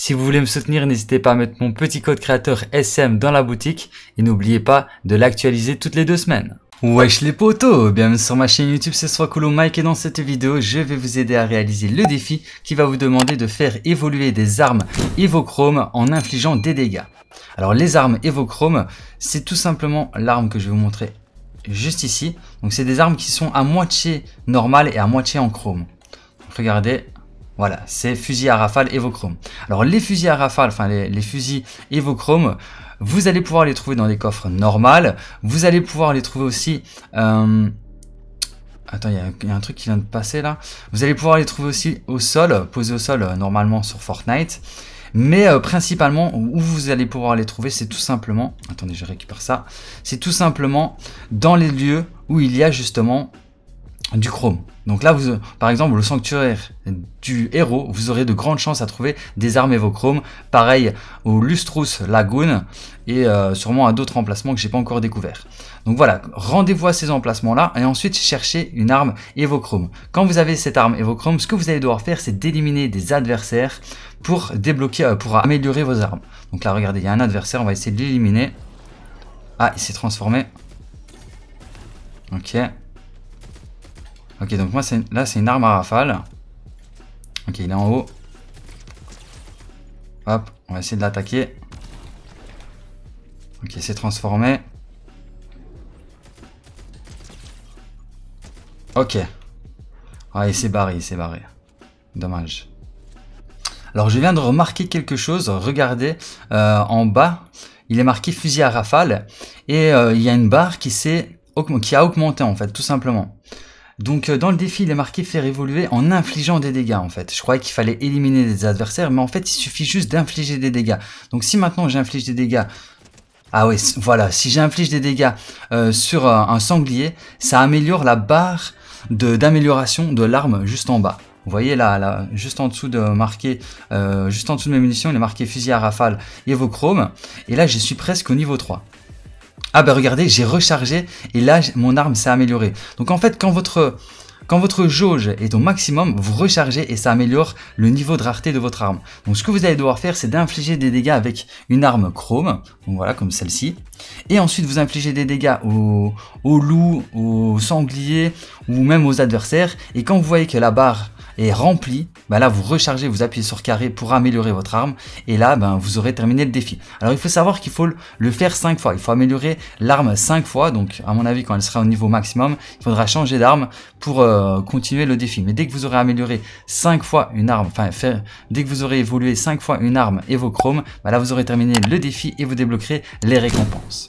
Si vous voulez me soutenir, n'hésitez pas à mettre mon petit code créateur SM dans la boutique et n'oubliez pas de l'actualiser toutes les deux semaines. Wesh les potos Bienvenue sur ma chaîne YouTube, c'est Swakulo Mike et dans cette vidéo, je vais vous aider à réaliser le défi qui va vous demander de faire évoluer des armes Evochrome en infligeant des dégâts. Alors les armes Evochrome, c'est tout simplement l'arme que je vais vous montrer juste ici. Donc c'est des armes qui sont à moitié normales et à moitié en chrome. Regardez, voilà, c'est fusil à rafale Evochrome. Alors les fusils à rafale, enfin les, fusils Evochrome, vous allez pouvoir les trouver dans des coffres normales. Vous allez pouvoir les trouver aussi... Euh, attends, il y, a un truc qui vient de passer là. Vous allez pouvoir les trouver aussi au sol, posés au sol euh, normalement sur Fortnite. Mais euh, principalement, où vous allez pouvoir les trouver, c'est tout simplement... Attendez, je récupère ça. C'est tout simplement dans les lieux où il y a justement du chrome. Donc là, vous, par exemple, le sanctuaire du héros, vous aurez de grandes chances à trouver des armes évochrome Pareil au Lustrous Lagoon et euh, sûrement à d'autres emplacements que j'ai pas encore découvert. Donc voilà, rendez-vous à ces emplacements-là et ensuite cherchez une arme évochrome. Quand vous avez cette arme évochrome, ce que vous allez devoir faire, c'est d'éliminer des adversaires pour débloquer, euh, pour améliorer vos armes. Donc là, regardez, il y a un adversaire, on va essayer de l'éliminer. Ah, il s'est transformé. Ok. Ok, donc moi, là, c'est une arme à rafale. Ok, il est en haut. Hop, on va essayer de l'attaquer. Ok, s'est transformé. Ok. Ah, il s'est barré, il s'est barré. Dommage. Alors, je viens de remarquer quelque chose. Regardez, euh, en bas, il est marqué fusil à rafale. Et euh, il y a une barre qui, qui a augmenté, en fait, tout simplement. Donc euh, dans le défi, il est marqué faire évoluer en infligeant des dégâts en fait. Je croyais qu'il fallait éliminer des adversaires, mais en fait il suffit juste d'infliger des dégâts. Donc si maintenant j'inflige des dégâts ah oui, voilà, si j'inflige des dégâts euh, sur euh, un sanglier, ça améliore la barre d'amélioration de, l'arme juste en bas. Vous voyez là, juste en dessous de marqué, juste en dessous de mes munitions, il est marqué fusil à rafale et Et là, je suis presque au niveau 3. Ah ben regardez, j'ai rechargé et là mon arme s'est améliorée. Donc en fait quand votre, quand votre jauge est au maximum, vous rechargez et ça améliore le niveau de rareté de votre arme. Donc ce que vous allez devoir faire c'est d'infliger des dégâts avec une arme chrome, donc voilà comme celle-ci. Et ensuite vous infligez des dégâts aux loups, aux sangliers ou même aux adversaires. Et quand vous voyez que la barre est rempli, bah là vous rechargez, vous appuyez sur carré pour améliorer votre arme et là ben, vous aurez terminé le défi. Alors il faut savoir qu'il faut le faire 5 fois, il faut améliorer l'arme 5 fois, donc à mon avis quand elle sera au niveau maximum, il faudra changer d'arme pour euh, continuer le défi. Mais dès que vous aurez amélioré 5 fois une arme, enfin dès que vous aurez évolué 5 fois une arme et vos chromes, bah là vous aurez terminé le défi et vous débloquerez les récompenses.